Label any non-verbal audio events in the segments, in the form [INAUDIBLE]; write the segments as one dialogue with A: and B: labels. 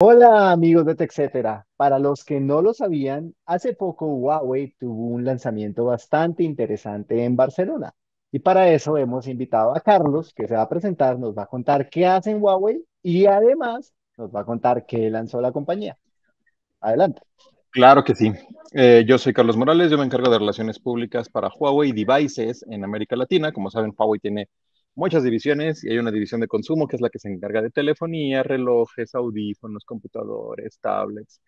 A: Hola amigos de TechCetera. Para los que no lo sabían, hace poco Huawei tuvo un lanzamiento bastante interesante en Barcelona. Y para eso hemos invitado a Carlos, que se va a presentar, nos va a contar qué hace en Huawei y además nos va a contar qué lanzó la compañía. Adelante.
B: Claro que sí. Eh, yo soy Carlos Morales, yo me encargo de relaciones públicas para Huawei Devices en América Latina. Como saben, Huawei tiene muchas divisiones y hay una división de consumo que es la que se encarga de telefonía, relojes, audífonos, computadores, tablets.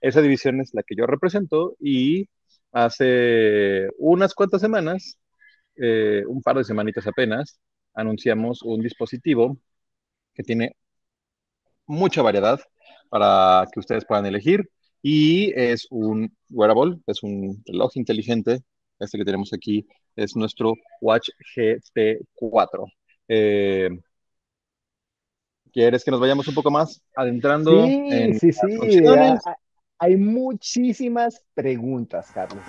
B: Esa división es la que yo represento y hace unas cuantas semanas, eh, un par de semanitas apenas, anunciamos un dispositivo que tiene mucha variedad para que ustedes puedan elegir y es un wearable, es un reloj inteligente este que tenemos aquí es nuestro Watch GT4. Eh, ¿Quieres que nos vayamos un poco más adentrando? Sí, sí, sí.
A: hay muchísimas preguntas, Carlos.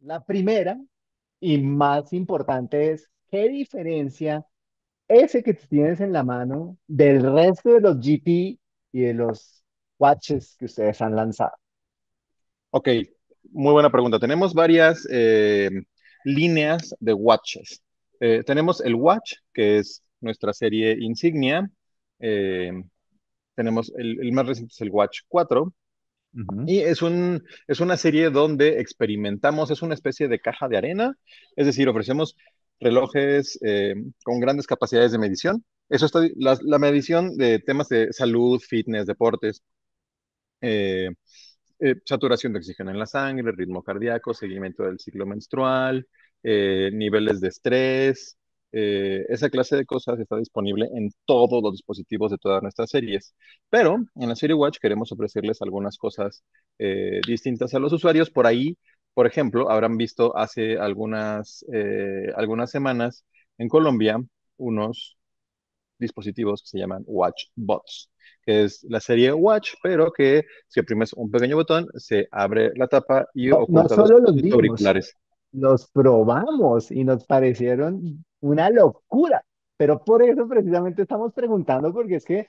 A: La primera y más importante es, ¿qué diferencia ese que tienes en la mano del resto de los GP y de los watches que ustedes han lanzado?
B: Ok, muy buena pregunta. Tenemos varias eh, líneas de watches. Eh, tenemos el watch, que es nuestra serie insignia. Eh, tenemos el, el, más reciente es el Watch 4, y es, una serie donde experimentamos, es una especie de caja de arena, es decir, ofrecemos relojes eh, con grandes capacidades de medición. Eso está, la, medición de temas de salud, fitness, deportes, eh, eh, saturación de oxígeno en la sangre, ritmo cardíaco, seguimiento del ciclo menstrual, niveles de estrés, eh, esa clase de cosas está disponible en todos los dispositivos de todas nuestras series. Pero en la serie Watch queremos ofrecerles algunas cosas eh, distintas a los usuarios. Por ahí, por ejemplo, habrán visto hace algunas, eh, algunas semanas en Colombia unos dispositivos que se llaman Watch Bots, que es la serie Watch, pero que si oprimes un pequeño botón, se abre la tapa y no, los, los auriculares
A: los probamos y nos parecieron una locura. Pero por eso precisamente estamos preguntando, porque es que,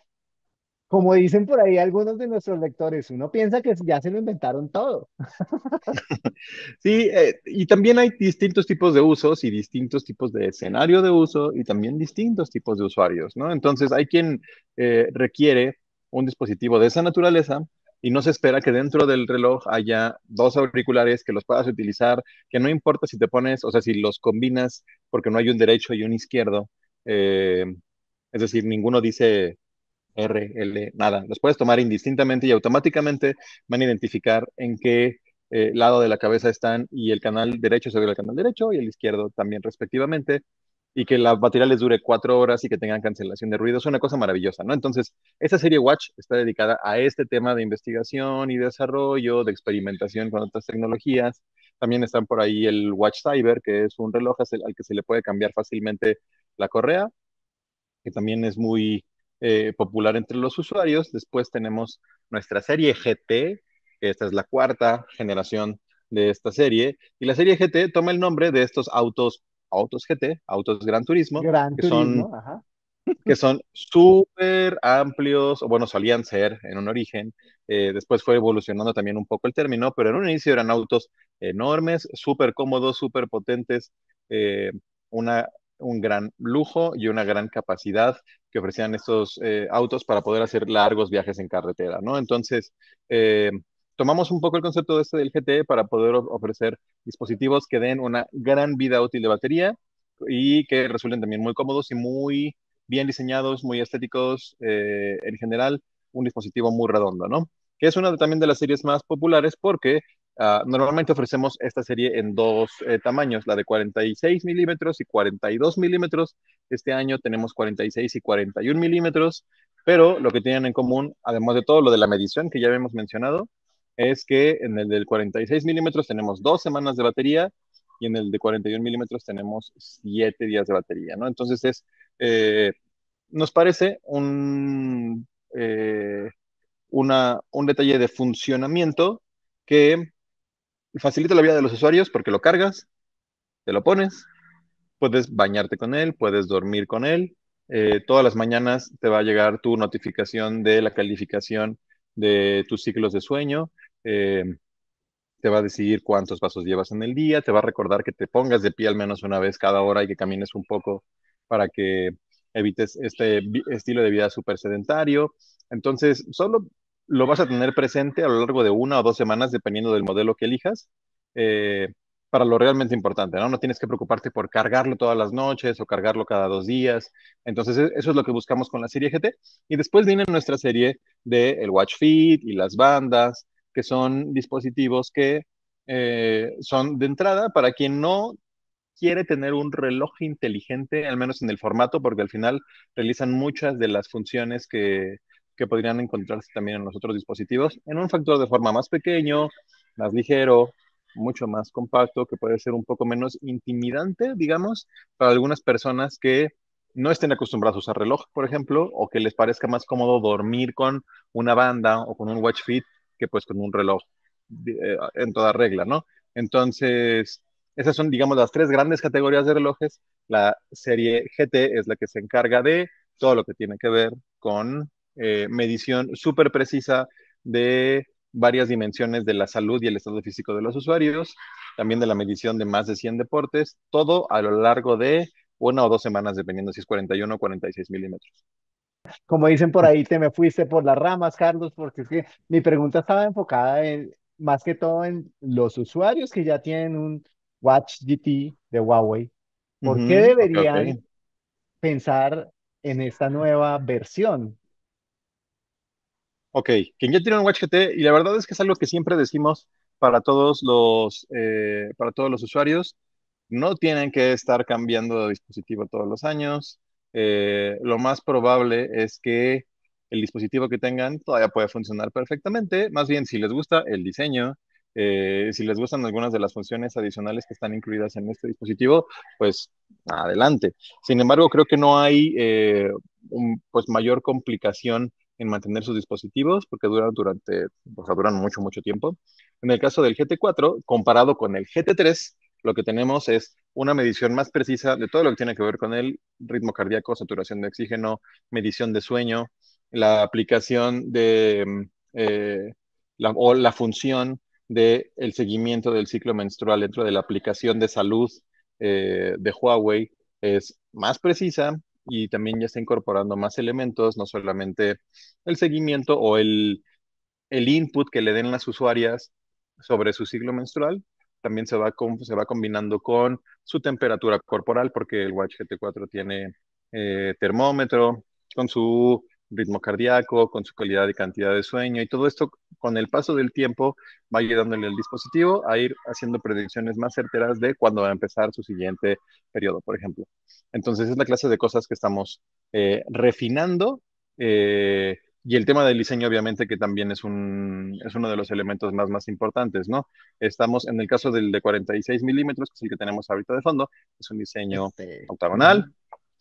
A: como dicen por ahí algunos de nuestros lectores, uno piensa que ya se lo inventaron todo. [LAUGHS]
B: Sí, eh, y también hay distintos tipos de usos y distintos tipos de escenario de uso y también distintos tipos de usuarios, ¿no? Entonces hay quien eh, requiere un dispositivo de esa naturaleza y no se espera que dentro del reloj haya dos auriculares que los puedas utilizar, que no importa si te pones, o sea, si los combinas, porque no hay un derecho y un izquierdo. Eh, es decir, ninguno dice R, L, nada. Los puedes tomar indistintamente y automáticamente van a identificar en qué eh, lado de la cabeza están y el canal derecho sobre el canal derecho y el izquierdo también respectivamente y que la batería les dure cuatro horas y que tengan cancelación de ruido, es una cosa maravillosa, ¿no? Entonces, esta serie Watch está dedicada a este tema de investigación y desarrollo, de experimentación con otras tecnologías. También están por ahí el Watch Cyber, que es un reloj al que se le puede cambiar fácilmente la correa, que también es muy eh, popular entre los usuarios. Después tenemos nuestra serie GT, que esta es la cuarta generación de esta serie, y la serie GT toma el nombre de estos autos autos GT, autos Gran Turismo, que, son, que son súper amplios, bueno, solían ser en un origen, eh, después fue evolucionando también un poco el término, pero en un inicio eran autos enormes, súper cómodos, súper potentes, eh, una, un gran lujo y una gran capacidad que ofrecían estos eh, autos para poder hacer largos viajes en carretera, ¿no? Entonces, tomamos un poco el concepto de este del GTE para poder ofrecer dispositivos que den una gran vida útil de batería y que resulten también muy cómodos y muy bien diseñados, muy estéticos, eh, en general, un dispositivo muy redondo, ¿no? Que es una también de las series más populares porque ah, normalmente ofrecemos esta serie en dos eh, tamaños, la de 46 milímetros y 42 milímetros. Este año tenemos 46 y 41 milímetros, pero lo que tienen en común, además de todo lo de la medición que ya habíamos mencionado, es que en el del 46 milímetros tenemos dos semanas de batería y en el de 41 milímetros tenemos siete días de batería, ¿no? Entonces es, eh, nos parece un, eh, un detalle de funcionamiento que facilita la vida de los usuarios porque lo cargas, te lo pones, puedes bañarte con él, puedes dormir con él. Eh, todas las mañanas te va a llegar tu notificación de la calificación de tus ciclos de sueño, eh, te va a decidir cuántos vasos llevas en el día, te va a recordar que te pongas de pie al menos una vez cada hora y que camines un poco para que evites este estilo de vida súper sedentario. Entonces, solo lo vas a tener presente a lo largo de una o dos semanas, dependiendo del modelo que elijas. Eh, para lo realmente importante, ¿no? No tienes que preocuparte por cargarlo todas las noches o cargarlo cada dos días. Entonces, e, eso es lo que buscamos con la serie GT. Y después viene nuestra serie de el Watch Fit y las bandas, que son dispositivos que eh, son de entrada para quien no quiere tener un reloj inteligente, al menos en el formato, porque al final realizan muchas de las funciones que, que podrían encontrarse también en los otros dispositivos, en un factor de forma más pequeño, más ligero, mucho más compacto, que puede ser un poco menos intimidante, digamos, para algunas personas que no estén acostumbrados a usar reloj, por ejemplo, o que les parezca más cómodo dormir con una banda o con un watch fit que pues con un reloj eh, en toda regla, ¿no? Entonces, esas son, digamos, las tres grandes categorías de relojes. La serie GT es la que se encarga de todo lo que tiene que ver con eh, medición súper precisa de varias dimensiones de la salud y el estado físico de los usuarios, también de la medición de más de 100 deportes, todo a lo largo de una o dos semanas, dependiendo si es 41 o 46 milímetros.
A: Como dicen por ahí, te me fuiste por las ramas, Carlos, porque es que mi pregunta estaba enfocada más que todo en los usuarios que ya tienen un Watch GT de Huawei. ¿Por qué deberían pensar en esta nueva versión
B: Ok, quien ya tiene un Watch GT, y la verdad es que es algo que siempre decimos para todos los, eh, para todos los usuarios, no tienen que estar cambiando de dispositivo todos los años. Eh, lo más probable es que el dispositivo que tengan todavía puede funcionar perfectamente. Más bien, si les gusta el diseño, eh, si les gustan algunas de las funciones adicionales que están incluidas en este dispositivo, pues adelante. Sin embargo, creo que no hay un, pues, mayor complicación en mantener sus dispositivos porque duran durante, duran mucho, mucho tiempo. En el caso del GT4, comparado con el GT3, lo que tenemos es una medición más precisa de todo lo que tiene que ver con el ritmo cardíaco, saturación de oxígeno, medición de sueño, la aplicación de mm, eh, o la función del el seguimiento del ciclo menstrual dentro de la aplicación de salud eh, de Huawei es más precisa, y también ya está incorporando más elementos, no solamente el seguimiento o el, input que le den las usuarias sobre su ciclo menstrual, también se va, se va combinando con su temperatura corporal, porque el Watch GT4 tiene eh, termómetro, con su ritmo cardíaco, con su calidad y cantidad de sueño, y todo esto con el paso del tiempo va ayudándole al dispositivo a ir haciendo predicciones más certeras de cuándo va a empezar su siguiente periodo, por ejemplo. Entonces es la clase de cosas que estamos eh, refinando. Eh, y el tema del diseño, obviamente, que también es, un, uno de los elementos más, más importantes, ¿no? Estamos, en el caso del de 46 milímetros, que es el que tenemos ahorita de fondo, es un diseño este, octagonal,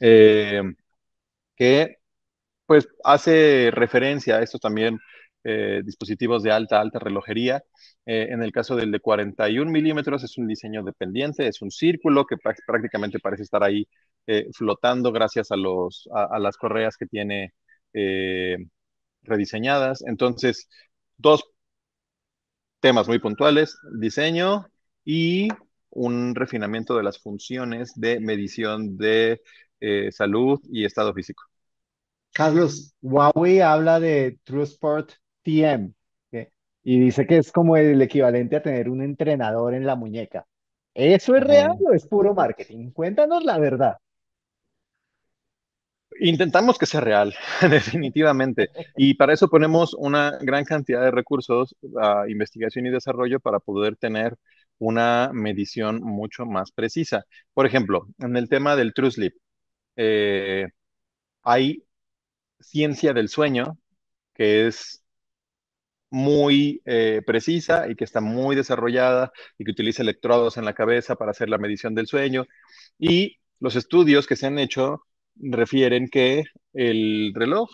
B: eh, que pues hace referencia a estos también eh, dispositivos de alta, alta relojería. Eh, en el caso del de 41 milímetros es un diseño dependiente, es un círculo que prácticamente parece estar ahí eh, flotando gracias a, los, a, las correas que tiene rediseñadas. Entonces, dos temas muy puntuales, diseño y un refinamiento de las funciones de medición de salud y estado físico. Carlos,
A: Huawei habla de TrueSport TM y dice que es como el equivalente a tener un entrenador en la muñeca. ¿Eso es ah. real o es puro marketing? Cuéntanos la verdad.
B: Intentamos que sea real, [LAUGHS] definitivamente. Y para eso ponemos una gran cantidad de recursos a investigación y desarrollo para poder tener una medición mucho más precisa. Por ejemplo, en el tema del TrueSleep, eh, hay ciencia del sueño que es muy eh, precisa y que está muy desarrollada y que utiliza electrodos en la cabeza para hacer la medición del sueño. Y los estudios que se han hecho refieren que el reloj,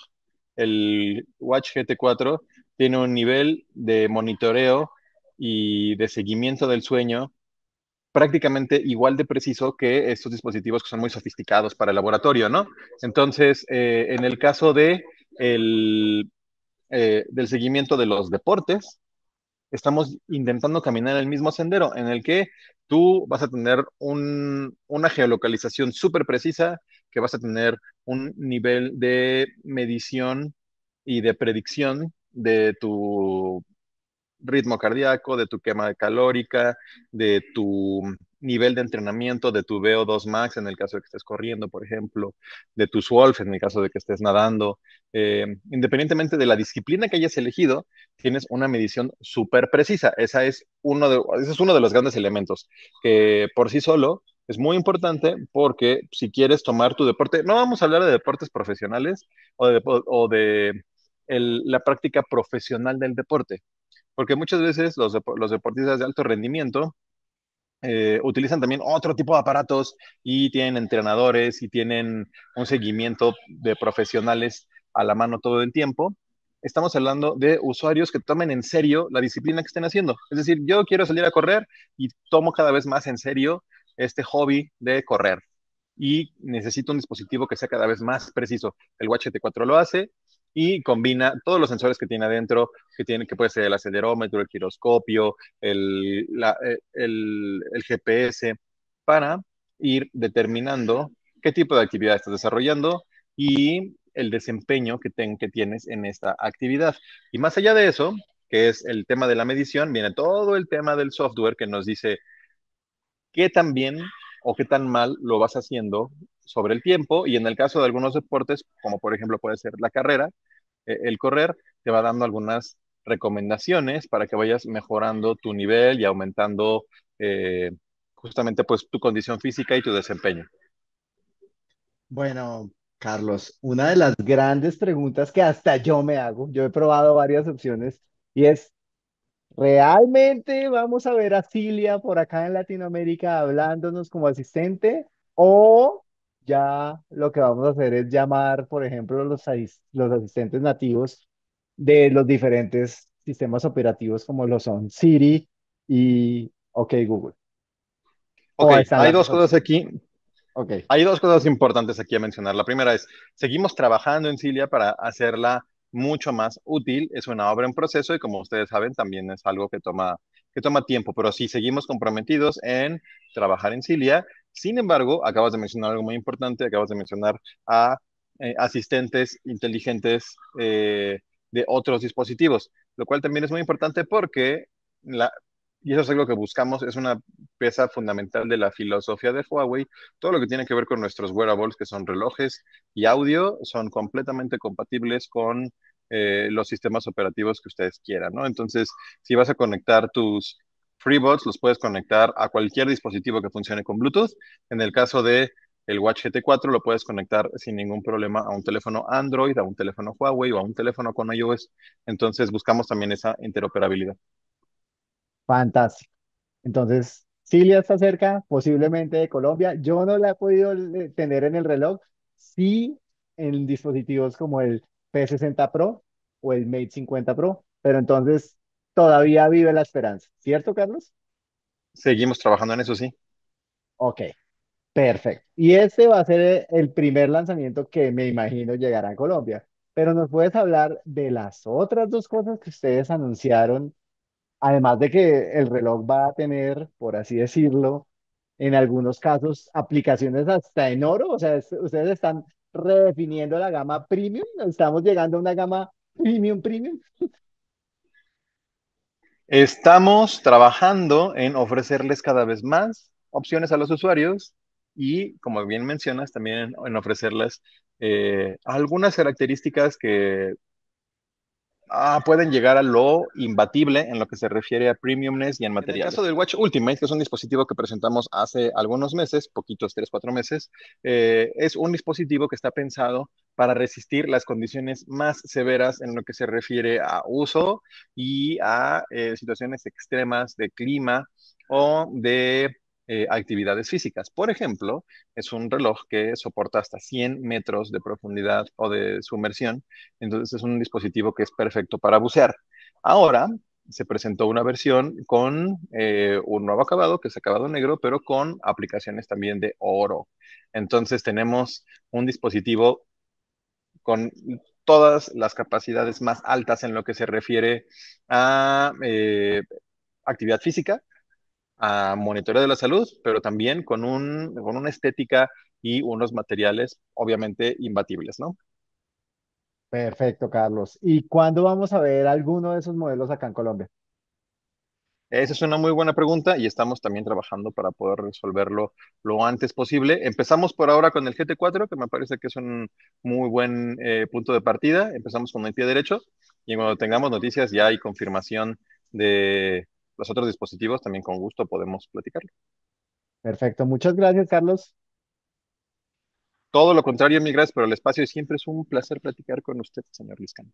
B: el Watch GT4, tiene un nivel de monitoreo y de seguimiento del sueño prácticamente igual de preciso que estos dispositivos que son muy sofisticados para el laboratorio, ¿no? Entonces, eh, en el caso de el, eh, del seguimiento de los deportes, estamos intentando caminar el mismo sendero en el que tú vas a tener una geolocalización súper precisa, que vas a tener un nivel de medición y de predicción de tu ritmo cardíaco, de tu quema calórica, de tu nivel de entrenamiento, de tu VO2 max en el caso de que estés corriendo, por ejemplo, de tu SWOLF en el caso de que estés nadando. Eh, independientemente de la disciplina que hayas elegido, tienes una medición súper precisa. Esa es uno de, ese es uno de los grandes elementos que por sí solo es muy importante porque si quieres tomar tu deporte, no vamos a hablar de deportes profesionales o de, la práctica profesional del deporte, porque muchas veces los, deportistas de alto rendimiento eh, utilizan también otro tipo de aparatos y tienen entrenadores y tienen un seguimiento de profesionales a la mano todo el tiempo. Estamos hablando de usuarios que tomen en serio la disciplina que estén haciendo. Es decir, yo quiero salir a correr y tomo cada vez más en serio este hobby de correr. Y necesito un dispositivo que sea cada vez más preciso. El Watch 4 lo hace, y combina todos los sensores que tiene adentro, que, tiene, que puede ser el acelerómetro, el giroscopio, el, eh, GPS, para ir determinando qué tipo de actividad estás desarrollando y el desempeño que, ten, que tienes en esta actividad. Y más allá de eso, que es el tema de la medición, viene todo el tema del software que nos dice qué tan bien o qué tan mal lo vas haciendo sobre el tiempo y en el caso de algunos deportes, como por ejemplo puede ser la carrera, e, el correr, te va dando algunas recomendaciones para que vayas mejorando tu nivel y aumentando eh, justamente pues tu condición física y tu desempeño.
A: Bueno, Carlos, una de las grandes preguntas que hasta yo me hago, yo he probado varias opciones y es, ¿realmente vamos a ver a Cilia por acá en Latinoamérica hablándonos como asistente? ¿O ya lo que vamos a hacer es llamar, por ejemplo, los, asistentes nativos de los diferentes sistemas operativos como lo son Siri y OK Google.
B: hay dos cosas aquí. Hay dos cosas importantes aquí a mencionar. La primera es, seguimos trabajando en Cilia para hacerla mucho más útil. Es una obra en proceso y como ustedes saben, también es algo que toma, que toma tiempo, pero sí seguimos comprometidos en trabajar en Cilia sin embargo, acabas de mencionar algo muy importante, acabas de mencionar a eh, asistentes inteligentes eh, de otros dispositivos, lo cual también es muy importante porque, la, y eso es algo que buscamos, es una pieza fundamental de la filosofía de Huawei, todo lo que tiene que ver con nuestros wearables, que son relojes y audio, son completamente compatibles con eh, los sistemas operativos que ustedes quieran, Entonces, si vas a conectar tus FreeBots los puedes conectar a cualquier dispositivo que funcione con Bluetooth. En el caso de el Watch GT4 lo puedes conectar sin ningún problema a un teléfono Android, a un teléfono Huawei o a un teléfono con iOS. Entonces buscamos también esa interoperabilidad.
A: Fantástico. Entonces, Silvia está cerca, posiblemente de Colombia. Yo no la he podido tener en el reloj, sí en dispositivos como el P60 Pro o el Mate 50 Pro, pero entonces todavía vive la esperanza,
B: ¿cierto, Carlos? Seguimos trabajando en eso, sí. Ok,
A: perfecto. Y este va a ser eh, el primer lanzamiento que me imagino llegará a Colombia. Pero nos puedes hablar de las otras dos cosas que ustedes anunciaron, además de que el reloj va a tener, por así decirlo, en algunos casos, aplicaciones hasta en oro. O sea, ustedes están redefiniendo la gama premium. Estamos llegando a una gama premium, premium. [LAUGHS]
B: Estamos trabajando en ofrecerles cada vez más opciones a los usuarios y, como bien mencionas, también en ofrecerles eh, algunas características que ah, pueden llegar a lo imbatible en lo que se refiere a premiumness y en materiales. En el caso del Watch Ultimate, que es un dispositivo que presentamos hace algunos meses, poquitos, tres, cuatro meses, eh, es un dispositivo que está pensado para resistir las condiciones más severas en lo que se refiere a uso y a eh, situaciones extremas de clima o de eh, actividades físicas. Por ejemplo, es un reloj que soporta hasta 100 metros de profundidad o de sumersión, entonces es un dispositivo que es perfecto para bucear. Ahora se presentó una versión con eh, un nuevo acabado, que es acabado negro, pero con aplicaciones también de oro. Entonces tenemos un dispositivo con todas las capacidades más altas en lo que se refiere a eh, actividad física, a monitoreo de la salud, pero también con, un, una estética y unos materiales obviamente imbatibles, ¿no?
A: Perfecto, Carlos. ¿Y cuándo vamos a ver alguno de esos modelos acá en Colombia?
B: Esa es una muy buena pregunta y estamos también trabajando para poder resolverlo lo antes posible. Empezamos por ahora con el GT4, que me parece que es un muy buen eh, punto de partida. Empezamos con el pie derecho y cuando tengamos noticias ya hay confirmación de, los otros dispositivos también con gusto podemos platicarlo.
A: Perfecto, muchas gracias, Carlos.
B: Todo lo contrario, mi gracias por el espacio siempre es un placer platicar con usted, señor lizcano.